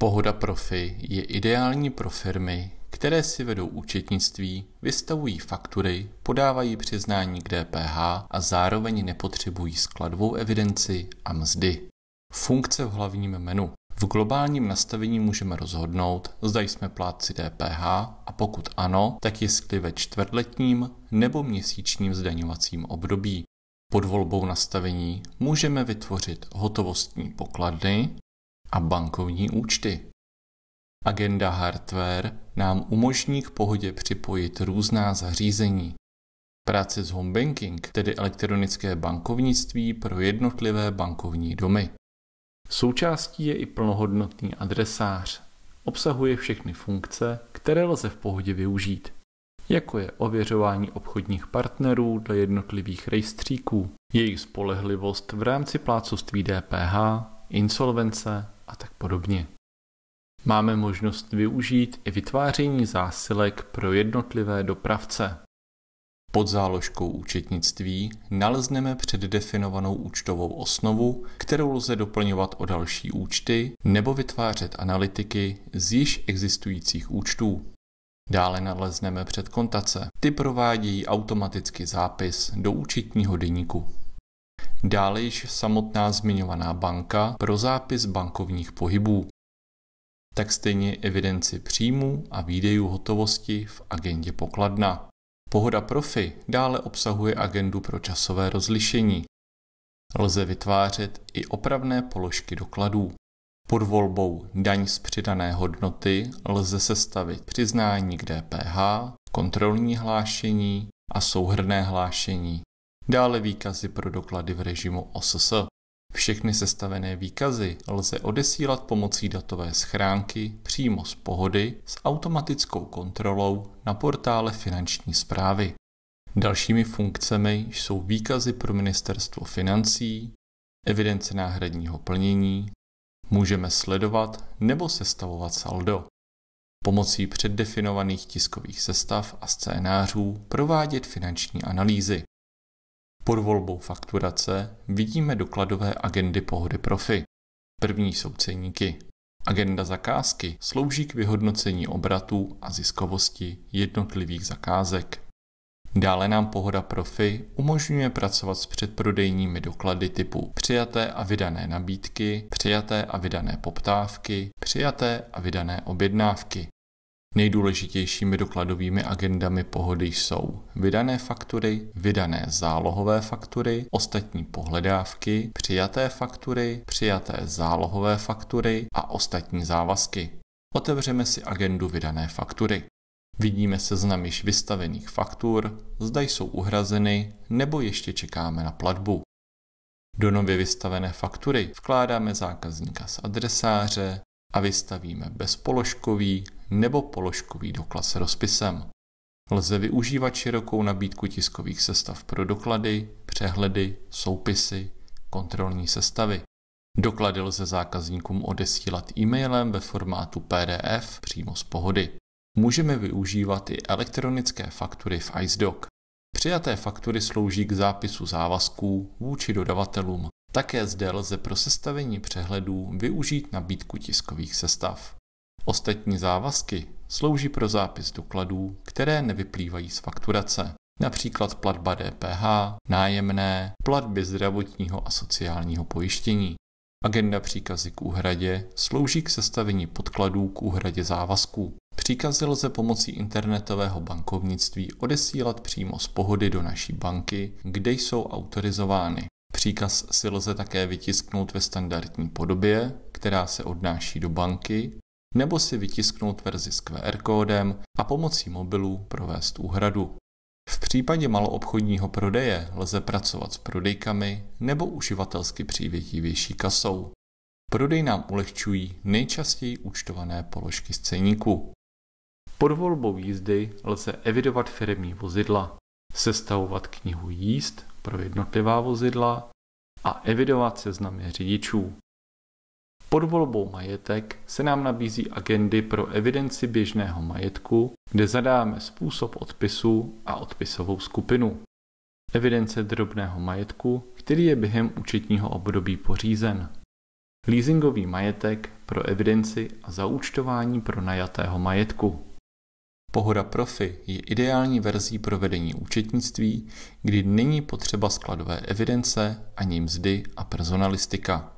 Pohoda Profi je ideální pro firmy, které si vedou účetnictví, vystavují faktury, podávají přiznání k DPH a zároveň nepotřebují skladovou evidenci a mzdy. Funkce v hlavním menu. V globálním nastavení můžeme rozhodnout, zda jsme plátci DPH a pokud ano, tak jestli ve čtvrtletním nebo měsíčním zdaňovacím období. Pod volbou nastavení můžeme vytvořit hotovostní pokladny, a bankovní účty. Agenda Hardware nám umožní k pohodě připojit různá zařízení. Práce s home banking, tedy elektronické bankovnictví pro jednotlivé bankovní domy. Součástí je i plnohodnotný adresář. Obsahuje všechny funkce, které lze v pohodě využít, jako je ověřování obchodních partnerů dle jednotlivých rejstříků, jejich spolehlivost v rámci plácoství DPH, insolvence podobně. Máme možnost využít i vytváření zásilek pro jednotlivé dopravce. Pod záložkou účetnictví nalezneme předdefinovanou účtovou osnovu, kterou lze doplňovat o další účty nebo vytvářet analytiky z již existujících účtů. Dále nalezneme předkontace. Ty provádějí automaticky zápis do účetního deníku. Dále již samotná zmiňovaná banka pro zápis bankovních pohybů. Tak stejně evidenci příjmů a výdejů hotovosti v agendě pokladna. Pohoda Profi dále obsahuje agendu pro časové rozlišení. Lze vytvářet i opravné položky dokladů. Pod volbou daň z přidané hodnoty lze sestavit přiznání k DPH, kontrolní hlášení a souhrné hlášení dále výkazy pro doklady v režimu OSS. Všechny sestavené výkazy lze odesílat pomocí datové schránky přímo z pohody s automatickou kontrolou na portále finanční zprávy. Dalšími funkcemi jsou výkazy pro ministerstvo financí, evidence náhradního plnění, můžeme sledovat nebo sestavovat saldo. Pomocí předdefinovaných tiskových sestav a scénářů provádět finanční analýzy. Pod volbou fakturace vidíme dokladové agendy pohody profi. První jsou ceníky. Agenda zakázky slouží k vyhodnocení obratů a ziskovosti jednotlivých zakázek. Dále nám Pohoda Profi umožňuje pracovat s předprodejními doklady typu přijaté a vydané nabídky, přijaté a vydané poptávky, přijaté a vydané objednávky. Nejdůležitějšími dokladovými agendami pohody jsou vydané faktury, vydané zálohové faktury, ostatní pohledávky, přijaté faktury, přijaté zálohové faktury a ostatní závazky. Otevřeme si agendu vydané faktury. Vidíme seznam již vystavených faktur, zda jsou uhrazeny nebo ještě čekáme na platbu. Do nově vystavené faktury vkládáme zákazníka z adresáře a vystavíme bezpoložkový nebo položkový doklad s rozpisem. Lze využívat širokou nabídku tiskových sestav pro doklady, přehledy, soupisy, kontrolní sestavy. Doklady lze zákazníkům odesílat e-mailem ve formátu PDF přímo z pohody. Můžeme využívat i elektronické faktury v IceDoc. Přijaté faktury slouží k zápisu závazků vůči dodavatelům. Také zde lze pro sestavení přehledů využít nabídku tiskových sestav. Ostatní závazky slouží pro zápis dokladů, které nevyplývají z fakturace, například platba DPH, nájemné, platby zdravotního a sociálního pojištění. Agenda příkazy k úhradě slouží k sestavení podkladů k úhradě závazků. Příkazy lze pomocí internetového bankovnictví odesílat přímo z pohody do naší banky, kde jsou autorizovány. Příkaz si lze také vytisknout ve standardní podobě, která se odnáší do banky nebo si vytisknout verzi s QR kódem a pomocí mobilu provést úhradu. V případě maloobchodního prodeje lze pracovat s prodejkami nebo uživatelsky přívětivější kasou. Prodej nám ulehčují nejčastěji účtované položky z ceníku. Pod volbou jízdy lze evidovat firmní vozidla, sestavovat knihu jízd pro jednotlivá vozidla a evidovat seznamy řidičů. Pod volbou majetek se nám nabízí agendy pro evidenci běžného majetku, kde zadáme způsob odpisu a odpisovou skupinu. Evidence drobného majetku, který je během účetního období pořízen. Leasingový majetek pro evidenci a zaúčtování pro najatého majetku. Pohoda Profi je ideální verzí pro vedení účetnictví, kdy není potřeba skladové evidence ani mzdy a personalistika.